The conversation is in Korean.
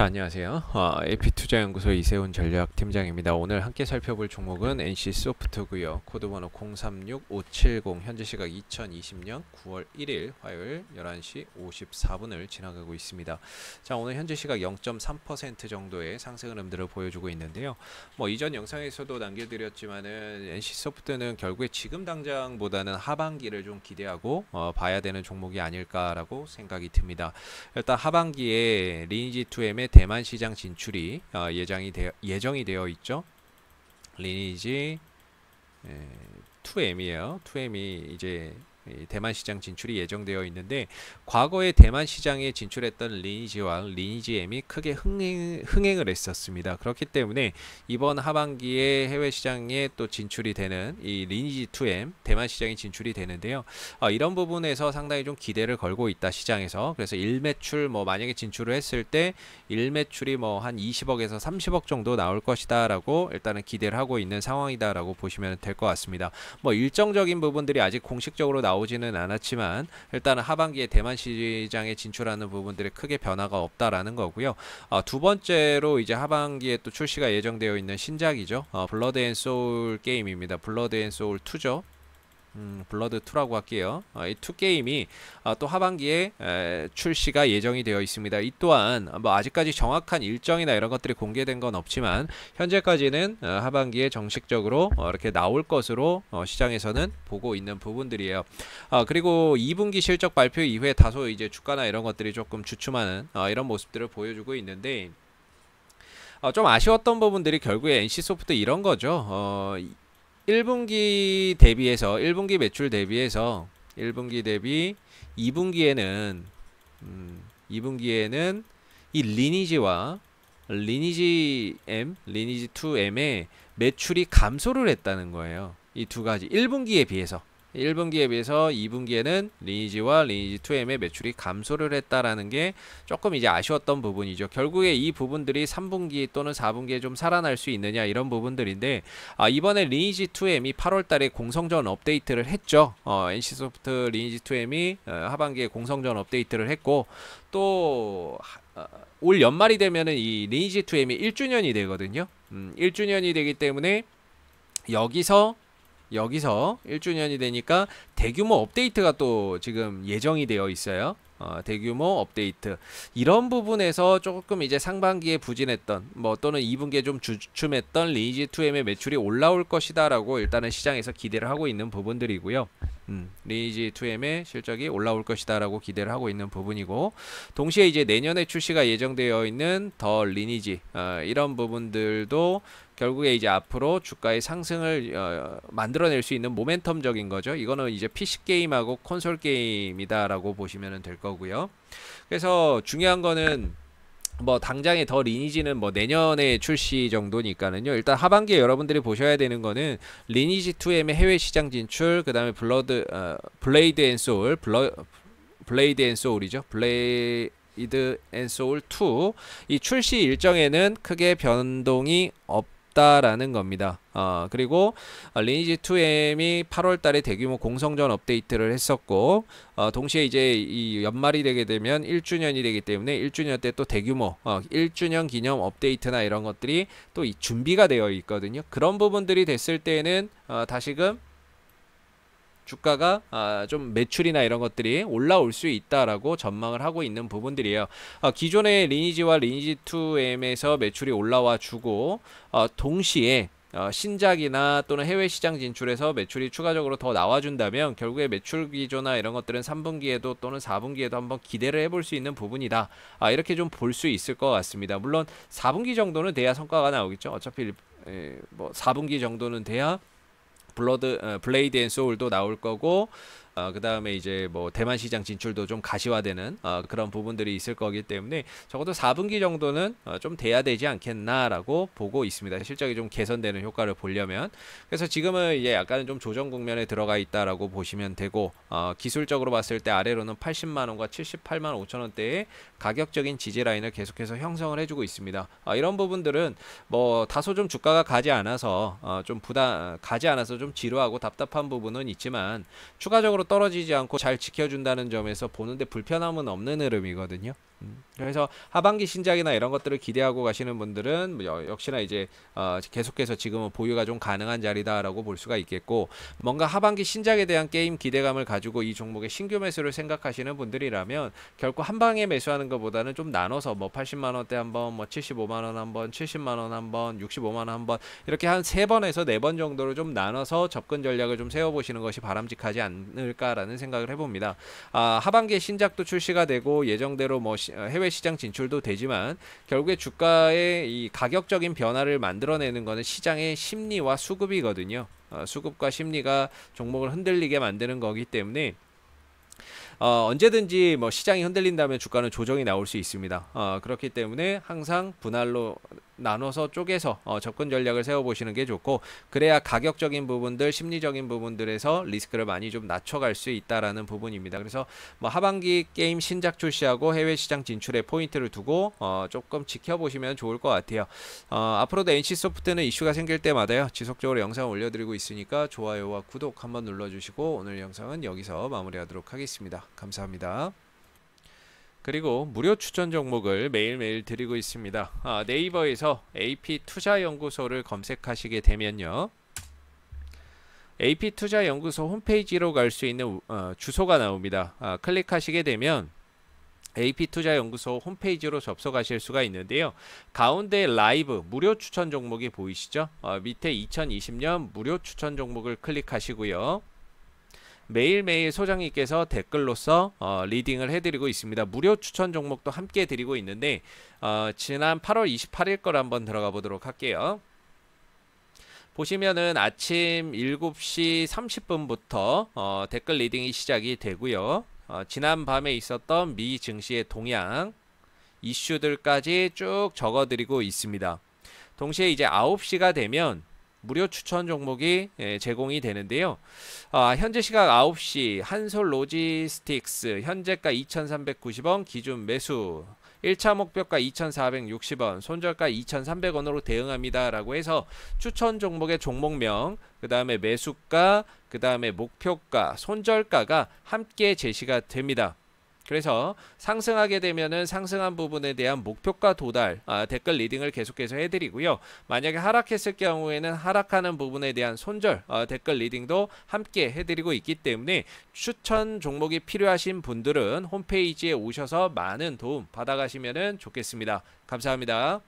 자 안녕하세요. 아, 어, AP투자연구소 이세훈 전략팀장입니다. 오늘 함께 살펴볼 종목은 NC소프트고요. 코드번호 036570 현재 시각 2020년 9월 1일 화요일 11시 54분을 지나가고 있습니다. 자 오늘 현재 시각 0.3% 정도의 상승 흐름들을 보여주고 있는데요. 뭐 이전 영상에서도 남겨드렸지만은 NC소프트는 결국에 지금 당장보다는 하반기를 좀 기대하고 어, 봐야 되는 종목이 아닐까라고 생각이 듭니다. 일단 하반기에 리니지2 m 대만 시장 진출이 어, 예정이 되어, 예정이 되어 있죠. 리니지 2M이에요. 2M이 이제 대만 시장 진출이 예정되어 있는데 과거에 대만 시장에 진출했던 리니지와 리니지엠이 크게 흥행, 흥행을 했었습니다. 그렇기 때문에 이번 하반기에 해외 시장에 또 진출이 되는 이 리니지 2M 대만 시장에 진출이 되는데요. 어, 이런 부분에서 상당히 좀 기대를 걸고 있다 시장에서 그래서 일매출뭐 만약에 진출을 했을 때 일매출이 뭐 한 20억에서 30억 정도 나올 것이다라고 일단은 기대를 하고 있는 상황이다라고 보시면 될 것 같습니다. 뭐 일정적인 부분들이 아직 공식적으로 나오 나오지는 않았지만 일단은 하반기에 대만 시장에 진출하는 부분들이 크게 변화가 없다라는 거고요. 어, 두 번째로 이제 하반기에 또 출시가 예정되어 있는 신작이죠. 어, 블러드 앤 소울 게임입니다. 블러드 앤 소울 2죠. 음, 블러드2라고 할게요. 어, 아, 이투 게임이 어, 또 하반기에 에, 출시가 예정이 되어 있습니다. 이 또한 아, 뭐 아직까지 정확한 일정이나 이런 것들이 공개된 건 없지만 현재까지는 어, 하반기에 정식적으로 어, 이렇게 나올 것으로 어, 시장에서는 보고 있는 부분들이에요. 어, 그리고 2분기 실적 발표 이후에 다소 이제 주가나 이런 것들이 조금 주춤하는 어, 이런 모습들을 보여주고 있는데 어, 좀 아쉬웠던 부분들이 결국에 NC소프트 이런 거죠. 어, 1분기 대비해서 1분기 매출 대비해서 1분기 대비 2분기에는 음, 2분기에는 이 리니지와 리니지 M, 리니지 2M의 매출이 감소를 했다는 거예요. 이 두 가지 1분기에 비해서 1분기에 비해서 2분기에는 리니지와 리니지2M의 매출이 감소를 했다라는 게 조금 이제 아쉬웠던 부분이죠. 결국에 이 부분들이 3분기 또는 4분기에 좀 살아날 수 있느냐 이런 부분들인데 아 이번에 리니지2M이 8월 달에 공성전 업데이트를 했죠. 어, NC소프트 리니지2M이 어, 하반기에 공성전 업데이트를 했고 또올 어, 연말이 되면은 이 리니지2M이 1주년이 되거든요. 음, 1주년이 되기 때문에 여기서 여기서 1주년이 되니까 대규모 업데이트가 또 지금 예정이 되어 있어요. 어, 대규모 업데이트 이런 부분에서 조금 이제 상반기에 부진했던 뭐 또는 2분기에 좀 주춤했던 리니지2M의 매출이 올라올 것이다라고 일단은 시장에서 기대를 하고 있는 부분들이고요. 음, 리니지 2M의 실적이 올라올 것이다라고 기대를 하고 있는 부분이고 동시에 이제 내년에 출시가 예정되어 있는 더 리니지 어, 이런 부분들도 결국에 이제 앞으로 주가의 상승을 어, 만들어낼 수 있는 모멘텀적인 거죠. 이거는 이제 PC 게임하고 콘솔 게임이다라고 보시면 될 거고요. 그래서 중요한 거는 뭐 당장에 더 리니지는 뭐 내년에 출시 정도니까는요. 일단 하반기에 여러분들이 보셔야 되는 거는 리니지 2M의 해외 시장 진출, 그다음에 블러드 어, 블레이드 앤 소울, 블러 블레이드 앤 소울이죠. 블레이 드앤 소울 2 이 출시 일정에는 크게 변동이 없 없다라는 겁니다. 어, 그리고 어, 리니지 2M이 8월 달에 대규모 공성전 업데이트를 했었고 어, 동시에 이제 이 연말이 되게 되면 1주년이 되기 때문에 1주년 때 또 대규모 어, 1주년 기념 업데이트나 이런 것들이 또 준비가 되어 있거든요. 그런 부분들이 됐을 때는 어, 다시금 주가가 아, 좀 매출이나 이런 것들이 올라올 수 있다라고 전망을 하고 있는 부분들이에요. 아, 기존의 리니지와 리니지2M에서 매출이 올라와 주고 어, 동시에 어, 신작이나 또는 해외 시장 진출에서 매출이 추가적으로 더 나와준다면 결국에 매출 기조나 이런 것들은 3분기에도 또는 4분기에도 한번 기대를 해볼 수 있는 부분이다. 아, 이렇게 좀 볼 수 있을 것 같습니다. 물론 4분기 정도는 돼야 성과가 나오겠죠. 어차피 에, 예, 뭐 4분기 정도는 돼야 블러드 어, 블레이드 앤 소울도 나올 거고 어, 그 다음에 이제 뭐 대만 시장 진출도 좀 가시화되는 어, 그런 부분들이 있을 거기 때문에 적어도 4분기 정도는 어, 좀 돼야 되지 않겠나라고 보고 있습니다. 실적이 좀 개선되는 효과를 보려면 그래서 지금은 이제 약간은 좀 조정 국면에 들어가 있다라고 보시면 되고 어, 기술적으로 봤을 때 아래로는 80만 원과 78만 5천 원대의 가격적인 지지 라인을 계속해서 형성을 해주고 있습니다. 어, 이런 부분들은 뭐 다소 좀 주가가 가지 않아서 어, 좀 부담 가지 않아서 좀 지루하고 답답한 부분은 있지만 추가적으로 한으로 떨어지지 않고 잘 지켜준다는 점에서 보는데 불편함은 없는 흐름이거든요. 음. 그래서 하반기 신작이나 이런 것들을 기대하고 가시는 분들은 뭐 역시나 이제 어 계속해서 지금은 보유가 좀 가능한 자리다라고 볼 수가 있겠고 뭔가 하반기 신작에 대한 게임 기대감을 가지고 이 종목의 신규 매수를 생각하시는 분들이라면 결코 한 방에 매수하는 것보다는 좀 나눠서 뭐 80만 원대 한번 뭐 75만 원 한번 70만 원 한번 65만 원 한번 이렇게 한 세 번에서 네 번 정도로 좀 나눠서 접근 전략을 좀 세워 보시는 것이 바람직하지 않을까라는 생각을 해봅니다. 아, 하반기에 신작도 출시가 되고 예정대로 뭐 시, 어, 해외 시장 진출도 되지만 결국에 주가의 이 가격적인 변화를 만들어내는 것은 시장의 심리와 수급이거든요. 어, 수급과 심리가 종목을 흔들리게 만드는 거기 때문에 어, 언제든지 뭐 시장이 흔들린다면 주가는 조정이 나올 수 있습니다. 어, 그렇기 때문에 항상 분할로 나눠서 쪼개서 어, 접근 전략을 세워보시는 게 좋고 그래야 가격적인 부분들 심리적인 부분들에서 리스크를 많이 좀 낮춰갈 수 있다라는 부분입니다 그래서 뭐 하반기 게임 신작 출시하고 해외 시장 진출에 포인트를 두고 어, 조금 지켜보시면 좋을 것 같아요 어, 앞으로도 NC소프트는 이슈가 생길 때마다요 지속적으로 영상 을 올려드리고 있으니까 좋아요와 구독 한번 눌러주시고 오늘 영상은 여기서 마무리하도록 하겠습니다 감사합니다 그리고 무료 추천 종목을 매일매일 드리고 있습니다. 아, 네이버에서 AP투자연구소를 검색하시게 되면요. AP투자연구소 홈페이지로 갈 수 있는 어, 주소가 나옵니다. 아, 클릭하시게 되면 AP투자연구소 홈페이지로 접속하실 수가 있는데요. 가운데 라이브 무료 추천 종목이 보이시죠? 어, 밑에 2020년 무료 추천 종목을 클릭하시고요. 매일매일 소장님께서 댓글로서 어, 리딩을 해드리고 있습니다. 무료 추천 종목도 함께 드리고 있는데 어, 지난 8월 28일 걸 한번 들어가 보도록 할게요. 보시면은 아침 7시 30분부터 어, 댓글 리딩이 시작이 되고요. 어, 지난 밤에 있었던 미 증시의 동향 이슈들까지 쭉 적어드리고 있습니다. 동시에 이제 9시가 되면 무료 추천 종목이 예, 제공이 되는데요. 아, 현재 시각 9시 한솔 로지스틱스 현재가 2,390원 기준 매수 1차 목표가 2,460원, 손절가 2,300원으로 대응합니다. 라고 해서 추천 종목의 종목명, 그 다음에 매수가, 그 다음에 목표가, 손절가가 함께 제시가 됩니다. 그래서 상승하게 되면은 상승한 부분에 대한 목표가 도달 아, 댓글 리딩을 계속해서 해드리고요. 만약에 하락했을 경우에는 하락하는 부분에 대한 손절 아, 댓글 리딩도 함께 해드리고 있기 때문에 추천 종목이 필요하신 분들은 홈페이지에 오셔서 많은 도움 받아가시면 좋겠습니다. 감사합니다.